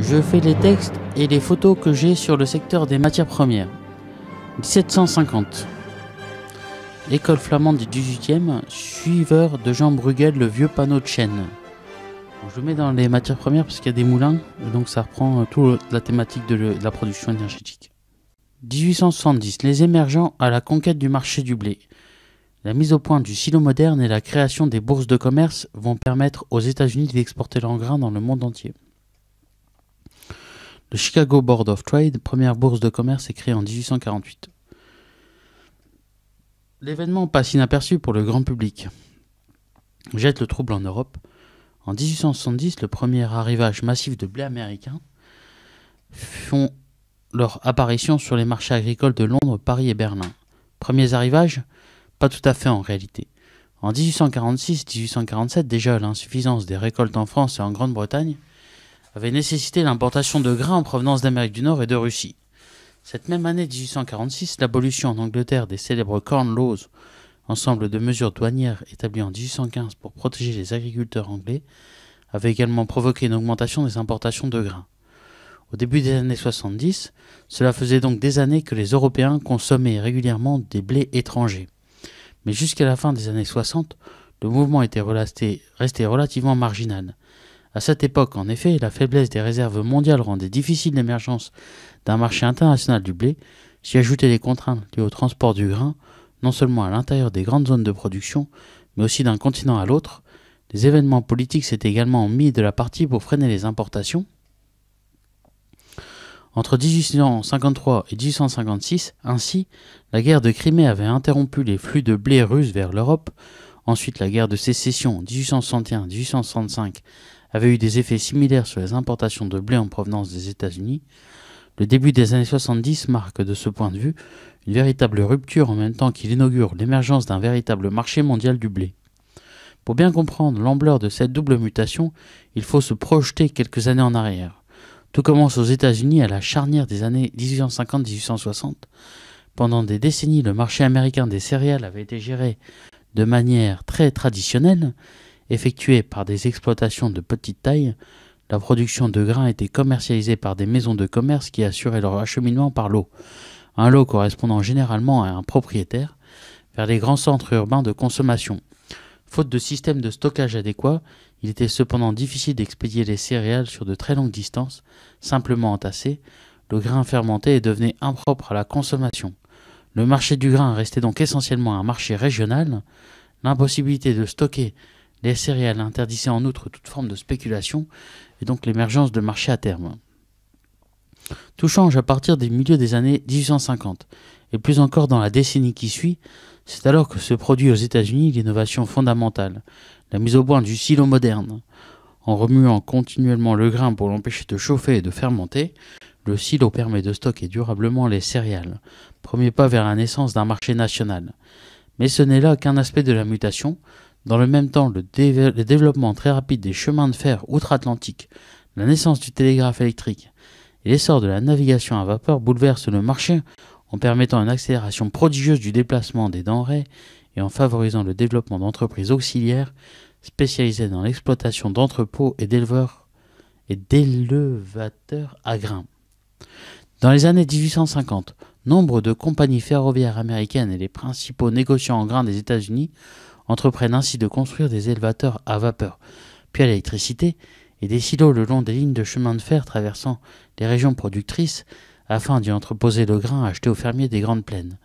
Je fais les textes et les photos que j'ai sur le secteur des matières premières. 1750. L'école flamande du 18e, suiveur de Jean Bruegel, le vieux panneau de chêne. je mets dans les matières premières parce qu'il y a des moulins, donc ça reprend euh, toute la thématique de, la production énergétique. 1870, les émergents à la conquête du marché du blé. La mise au point du silo moderne et la création des bourses de commerce vont permettre aux États-Unis d'exporter leur dans le monde entier. Le Chicago Board of Trade, première bourse de commerce, est créée en 1848. L'événement passe inaperçu pour le grand public. Jette le trouble en Europe. En 1870, le premier arrivage massif de blé américain font leur apparition sur les marchés agricoles de Londres, Paris et Berlin. Premiers arrivages, pas tout à fait en réalité. En 1846-1847, déjà, l'insuffisance des récoltes en France et en Grande-Bretagne avait nécessité l'importation de grains en provenance d'Amérique du Nord et de Russie. Cette même année 1846, l'abolition en Angleterre des célèbres Corn Laws, ensemble de mesures douanières établies en 1815 pour protéger les agriculteurs anglais, avait également provoqué une augmentation des importations de grains. Au début des années 70, cela faisait donc des années que les Européens consommaient régulièrement des blés étrangers. Mais jusqu'à la fin des années 60, le mouvement était resté, relativement marginal. À cette époque, en effet, la faiblesse des réserves mondiales rendait difficile l'émergence d'un marché international du blé, s'y ajoutaient les contraintes liées au transport du grain, non seulement à l'intérieur des grandes zones de production, mais aussi d'un continent à l'autre, Les événements politiques s'étaient également mis de la partie pour freiner les importations, entre 1853 et 1856, ainsi, la guerre de Crimée avait interrompu les flux de blé russe vers l'Europe. Ensuite, la guerre de sécession 1861-1865 avait eu des effets similaires sur les importations de blé en provenance des États-Unis. Le début des années 70 marque de ce point de vue une véritable rupture en même temps qu'il inaugure l'émergence d'un véritable marché mondial du blé. Pour bien comprendre l'ampleur de cette double mutation, il faut se projeter quelques années en arrière. Tout commence aux États-Unis à la charnière des années 1850-1860. Pendant des décennies, le marché américain des céréales avait été géré de manière très traditionnelle, effectué par des exploitations de petite taille. La production de grains était commercialisée par des maisons de commerce qui assuraient leur acheminement par lot, un lot correspondant généralement à un propriétaire, vers les grands centres urbains de consommation. Faute de système de stockage adéquat, il était cependant difficile d'expédier les céréales sur de très longues distances, simplement entassées, le grain fermenté et devenait impropre à la consommation. Le marché du grain restait donc essentiellement un marché régional. L'impossibilité de stocker les céréales interdisait en outre toute forme de spéculation et donc l'émergence de marchés à terme. Tout change à partir des milieux des années 1850 et plus encore dans la décennie qui suit, c'est alors que se produit aux États-Unis l'innovation fondamentale, la mise au point du silo moderne. En remuant continuellement le grain pour l'empêcher de chauffer et de fermenter, le silo permet de stocker durablement les céréales, premier pas vers la naissance d'un marché national. Mais ce n'est là qu'un aspect de la mutation. Dans le même temps, le, développement très rapide des chemins de fer outre-Atlantique, la naissance du télégraphe électrique et l'essor de la navigation à vapeur bouleversent le marché en permettant une accélération prodigieuse du déplacement des denrées et en favorisant le développement d'entreprises auxiliaires spécialisées dans l'exploitation d'entrepôts et d'éleveurs et d'élevateurs à grains. Dans les années 1850, nombre de compagnies ferroviaires américaines et les principaux négociants en grains des États-Unis entreprennent ainsi de construire des élevateurs à vapeur, puis à l'électricité, et des silos le long des lignes de chemin de fer traversant les régions productrices afin d'y entreposer le grain acheté aux fermiers des grandes plaines.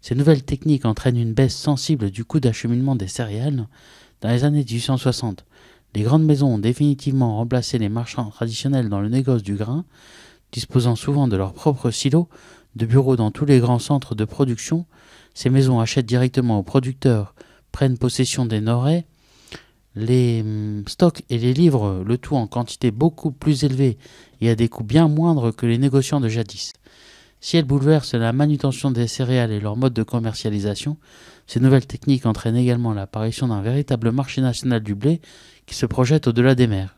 Ces nouvelles techniques entraînent une baisse sensible du coût d'acheminement des céréales dans les années 1860. Les grandes maisons ont définitivement remplacé les marchands traditionnels dans le négoce du grain, disposant souvent de leurs propres silos, de bureaux dans tous les grands centres de production. Ces maisons achètent directement aux producteurs, prennent possession des norais, les hum, stocks et les livres, le tout en quantité beaucoup plus élevée et à des coûts bien moindres que les négociants de jadis. Si elles bouleversent la manutention des céréales et leur mode de commercialisation, ces nouvelles techniques entraînent également l'apparition d'un véritable marché national du blé qui se projette au-delà des mers.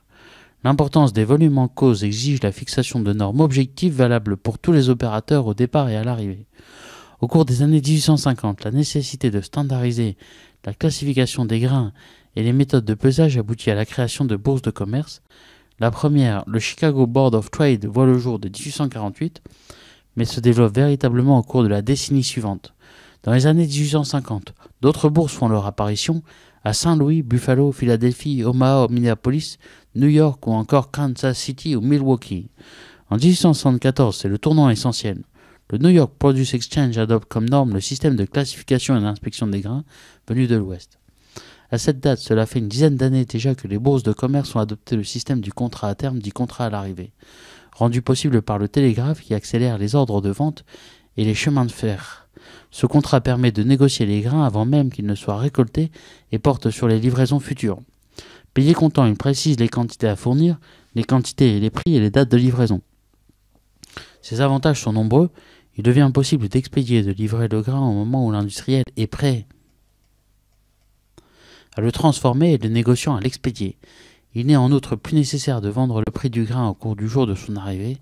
L'importance des volumes en cause exige la fixation de normes objectives valables pour tous les opérateurs au départ et à l'arrivée. Au cours des années 1850, la nécessité de standardiser la classification des grains et les méthodes de pesage aboutit à la création de bourses de commerce. La première, le Chicago Board of Trade, voit le jour de 1848, mais se développe véritablement au cours de la décennie suivante. Dans les années 1850, d'autres bourses font leur apparition à Saint-Louis, Buffalo, Philadelphie, Omaha, Minneapolis, New York ou encore Kansas City ou Milwaukee. En 1874, c'est le tournant essentiel. Le New York Produce Exchange adopte comme norme le système de classification et d'inspection des grains venus de l'Ouest. À cette date, cela fait une dizaine d'années déjà que les bourses de commerce ont adopté le système du contrat à terme dit contrat à l'arrivée, rendu possible par le télégraphe qui accélère les ordres de vente et les chemins de fer. Ce contrat permet de négocier les grains avant même qu'ils ne soient récoltés et porte sur les livraisons futures. Payé comptant, il précise les quantités à fournir, les quantités et les prix et les dates de livraison. Ces avantages sont nombreux, il devient possible d'expédier et de livrer le grain au moment où l'industriel est prêt à le transformer et le négociant à l'expédier. Il n'est en outre plus nécessaire de vendre le prix du grain au cours du jour de son arrivée,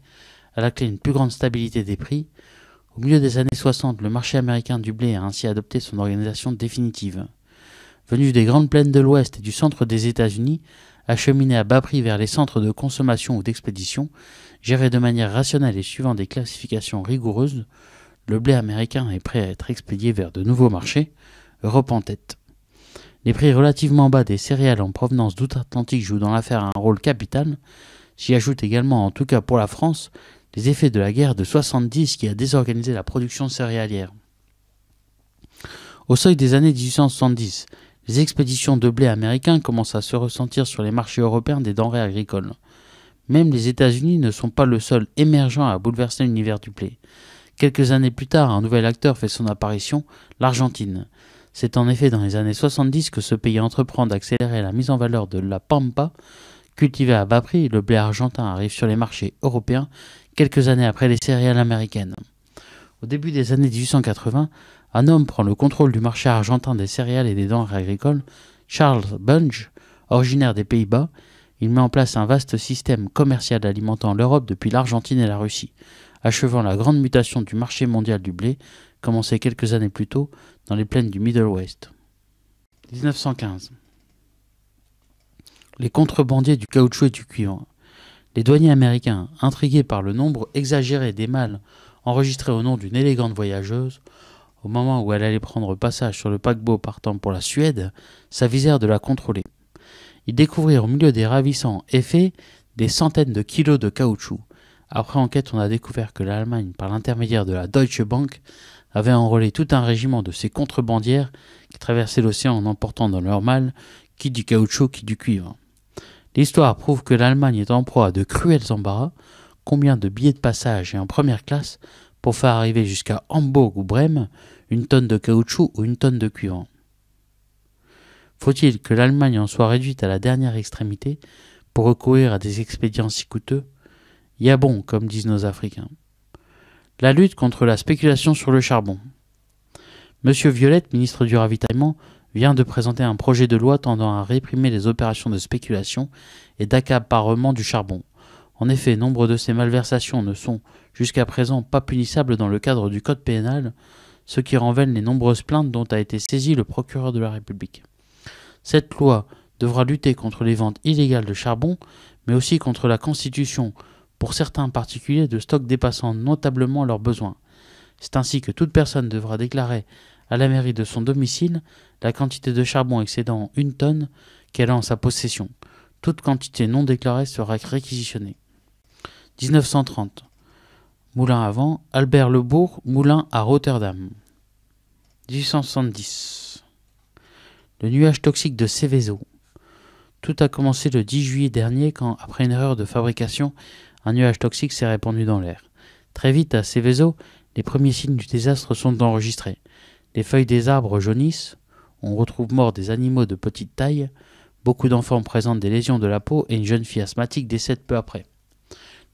à la clé une plus grande stabilité des prix. Au milieu des années 60, le marché américain du blé a ainsi adopté son organisation définitive. Venu des grandes plaines de l'Ouest et du centre des États-Unis, acheminé à bas prix vers les centres de consommation ou d'expédition, géré de manière rationnelle et suivant des classifications rigoureuses, le blé américain est prêt à être expédié vers de nouveaux marchés, Europe en tête. Les prix relativement bas des céréales en provenance d'outre-Atlantique jouent dans l'affaire un rôle capital. S'y ajoute également, en tout cas pour la France, les effets de la guerre de 70 qui a désorganisé la production céréalière. Au seuil des années 1870, les expéditions de blé américains commencent à se ressentir sur les marchés européens des denrées agricoles. Même les États-Unis ne sont pas le seul émergent à bouleverser l'univers du blé. Quelques années plus tard, un nouvel acteur fait son apparition, l'Argentine. C'est en effet dans les années 70 que ce pays entreprend d'accélérer la mise en valeur de la pampa. Cultivée à bas prix, le blé argentin arrive sur les marchés européens quelques années après les céréales américaines. Au début des années 1880, un homme prend le contrôle du marché argentin des céréales et des denrées agricoles, Charles Bunge, originaire des Pays-Bas. Il met en place un vaste système commercial alimentant l'Europe depuis l'Argentine et la Russie, achevant la grande mutation du marché mondial du blé commencé quelques années plus tôt dans les plaines du Middle West. 1915. Les contrebandiers du caoutchouc et du cuivre. Les douaniers américains, intrigués par le nombre exagéré des mâles enregistrés au nom d'une élégante voyageuse, au moment où elle allait prendre passage sur le paquebot partant pour la Suède, s'avisèrent de la contrôler. Ils découvrirent au milieu des ravissants effets des centaines de kilos de caoutchouc. Après enquête, on a découvert que l'Allemagne, par l'intermédiaire de la Deutsche Bank, avait enrôlé tout un régiment de ces contrebandières qui traversaient l'océan en emportant dans leur malles qui du caoutchouc, qui du cuivre. L'histoire prouve que l'Allemagne est en proie à de cruels embarras, combien de billets de passage et en première classe pour faire arriver jusqu'à Hambourg ou Brême une tonne de caoutchouc ou une tonne de cuivre. Faut-il que l'Allemagne en soit réduite à la dernière extrémité pour recourir à des expédients si coûteux bon, comme disent nos Africains. La lutte contre la spéculation sur le charbon. Monsieur Violette, ministre du Ravitaillement, vient de présenter un projet de loi tendant à réprimer les opérations de spéculation et d'accaparement du charbon. En effet, nombre de ces malversations ne sont, jusqu'à présent, pas punissables dans le cadre du Code pénal, ce qui renvèle les nombreuses plaintes dont a été saisi le procureur de la République. Cette loi devra lutter contre les ventes illégales de charbon, mais aussi contre la constitution, pour certains particuliers de stocks dépassant notablement leurs besoins. C'est ainsi que toute personne devra déclarer à la mairie de son domicile la quantité de charbon excédant une tonne qu'elle a en sa possession. Toute quantité non déclarée sera réquisitionnée. 1930. Moulin avant Albert Lebourg, moulin à Rotterdam. 1870. Le nuage toxique de Céveso. Tout a commencé le 10 juillet dernier quand, après une erreur de fabrication, un nuage toxique s'est répandu dans l'air. Très vite, à Céveso, les premiers signes du désastre sont enregistrés. Les feuilles des arbres jaunissent, on retrouve morts des animaux de petite taille, beaucoup d'enfants présentent des lésions de la peau et une jeune fille asthmatique décède peu après.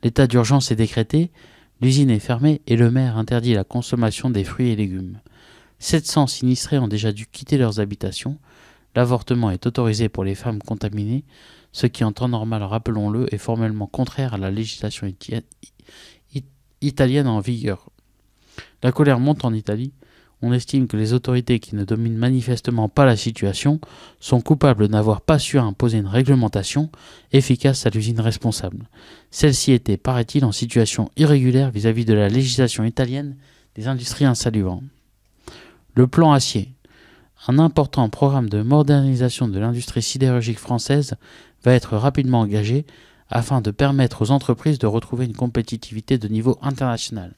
L'état d'urgence est décrété, l'usine est fermée et le maire interdit la consommation des fruits et légumes. 700 sinistrés ont déjà dû quitter leurs habitations, l'avortement est autorisé pour les femmes contaminées, ce qui en temps normal, rappelons-le, est formellement contraire à la législation italienne, en vigueur. La colère monte en Italie, on estime que les autorités qui ne dominent manifestement pas la situation sont coupables n'avoir pas su imposer une réglementation efficace à l'usine responsable. Celle-ci était, paraît-il, en situation irrégulière vis-à-vis de la législation italienne des industries insalubres. Le plan acier. Un important programme de modernisation de l'industrie sidérurgique française va être rapidement engagée afin de permettre aux entreprises de retrouver une compétitivité de niveau international.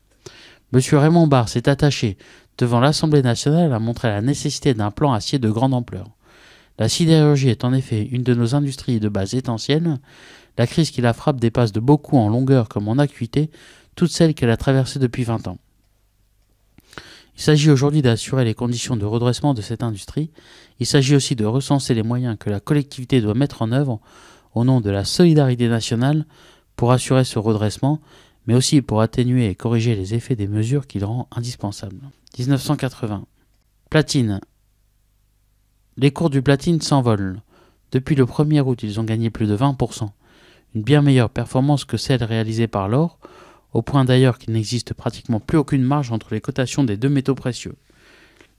M. Raymond Barre s'est attaché devant l'Assemblée nationale à montrer la nécessité d'un plan acier de grande ampleur. La sidérurgie est en effet une de nos industries de base essentielle. La crise qui la frappe dépasse de beaucoup en longueur comme en acuité toutes celles qu'elle a traversées depuis 20 ans. Il s'agit aujourd'hui d'assurer les conditions de redressement de cette industrie. Il s'agit aussi de recenser les moyens que la collectivité doit mettre en œuvre au nom de la solidarité nationale pour assurer ce redressement, mais aussi pour atténuer et corriger les effets des mesures qu'il rend indispensables. 1980. Platine. Les cours du platine s'envolent. Depuis le 1er août, ils ont gagné plus de 20%, une bien meilleure performance que celle réalisée par l'or, au point d'ailleurs qu'il n'existe pratiquement plus aucune marge entre les cotations des deux métaux précieux.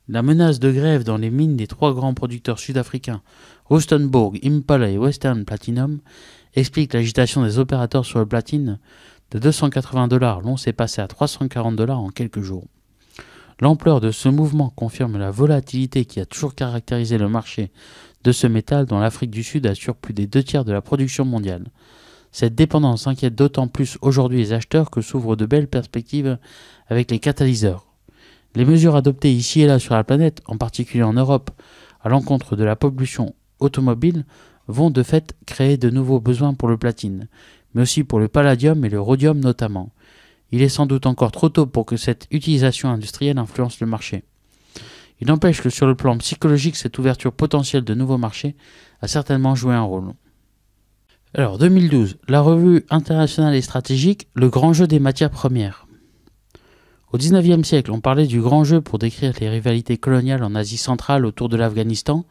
La menace de grève dans les mines des trois grands producteurs sud-africains, Rustenburg, Impala et Western Platinum, explique l'agitation des opérateurs sur le platine. De 280 dollars, l'on s'est passé à 340 dollars en quelques jours. L'ampleur de ce mouvement confirme la volatilité qui a toujours caractérisé le marché de ce métal dont l'Afrique du Sud assure plus des deux tiers de la production mondiale. Cette dépendance inquiète d'autant plus aujourd'hui les acheteurs que s'ouvrent de belles perspectives avec les catalyseurs. Les mesures adoptées ici et là sur la planète, en particulier en Europe, à l'encontre de la pollution automobile, vont de fait créer de nouveaux besoins pour le platine, mais aussi pour le palladium et le rhodium notamment. Il est sans doute encore trop tôt pour que cette utilisation industrielle influence le marché. Il n'empêche que sur le plan psychologique, cette ouverture potentielle de nouveaux marchés a certainement joué un rôle. Alors, 2012, la revue internationale et stratégique, le grand jeu des matières premières. Au 19e siècle, on parlait du grand jeu pour décrire les rivalités coloniales en Asie centrale autour de l'Afghanistan.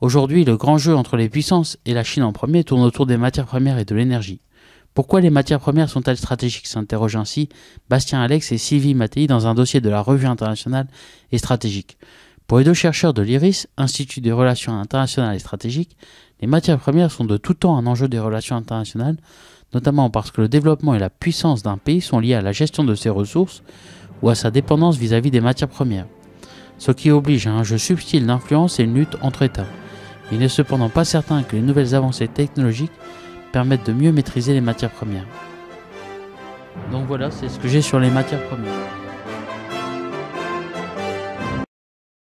Aujourd'hui, le grand jeu entre les puissances et la Chine en premier tourne autour des matières premières et de l'énergie. Pourquoi les matières premières sont-elles stratégiques s'interroge ainsi Bastien Alex et Sylvie Mattei dans un dossier de la Revue internationale et stratégique. Pour les deux chercheurs de l'IRIS, Institut des relations internationales et stratégiques, les matières premières sont de tout temps un enjeu des relations internationales, notamment parce que le développement et la puissance d'un pays sont liés à la gestion de ses ressources ou à sa dépendance vis-à-vis des matières premières, ce qui oblige à un jeu subtil d'influence et une lutte entre États. Il n'est cependant pas certain que les nouvelles avancées technologiques permettent de mieux maîtriser les matières premières. Donc voilà, c'est ce que j'ai sur les matières premières.